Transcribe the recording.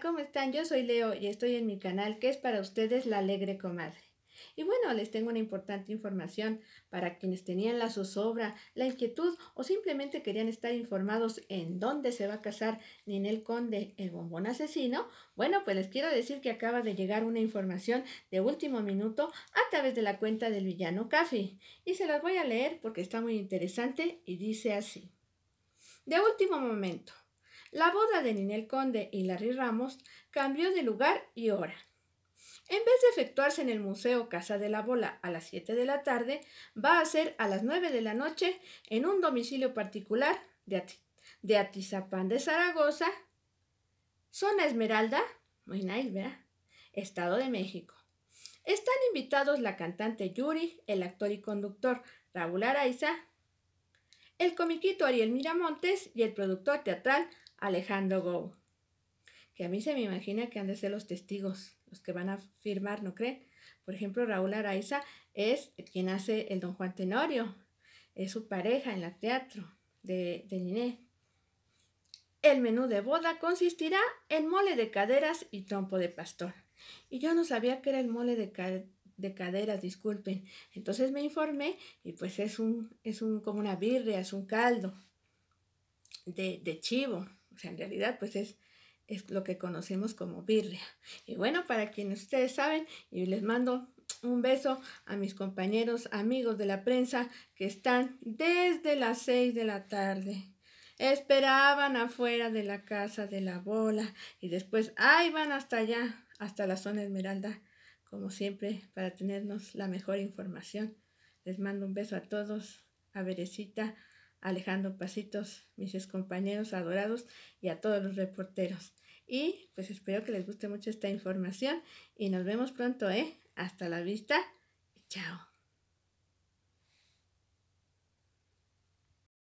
¿cómo están? Yo soy Leo y estoy en mi canal que es para ustedes La Alegre Comadre. Y bueno, les tengo una importante información para quienes tenían la zozobra, la inquietud o simplemente querían estar informados en dónde se va a casar Ninel Conde, el bombón asesino. Bueno, pues les quiero decir que acaba de llegar una información de último minuto a través de la cuenta del villano café Y se las voy a leer porque está muy interesante y dice así. De último momento. La boda de Ninel Conde y Larry Ramos cambió de lugar y hora. En vez de efectuarse en el Museo Casa de la Bola a las 7 de la tarde, va a ser a las 9 de la noche en un domicilio particular de, Atizapán de Zaragoza, zona Esmeralda, muy nice, Estado de México. Están invitados la cantante Yuri, el actor y conductor Raúl Araiza, el comiquito Ariel Miramontes y el productor teatral Alejandro go que a mí se me imagina que han de ser los testigos, los que van a firmar, ¿no creen? Por ejemplo, Raúl Araiza es quien hace el don Juan Tenorio, es su pareja en la teatro de, de Niné. El menú de boda consistirá en mole de caderas y trompo de pastor. Y yo no sabía que era el mole de, caderas, disculpen. Entonces me informé y pues es un, es un como una birria, es un caldo de, de chivo. O sea, en realidad, pues es, es lo que conocemos como birria. Y bueno, para quienes ustedes saben, y les mando un beso a mis compañeros, amigos de la prensa que están desde las 6 de la tarde. Esperaban afuera de la casa de la bola y después ahí van hasta allá, hasta la zona Esmeralda, como siempre, para tenernos la mejor información. Les mando un beso a todos, a Berecita, Alejandro Pasitos, mis compañeros adorados y a todos los reporteros. Y pues espero que les guste mucho esta información y nos vemos pronto, ¿eh? Hasta la vista. Chao.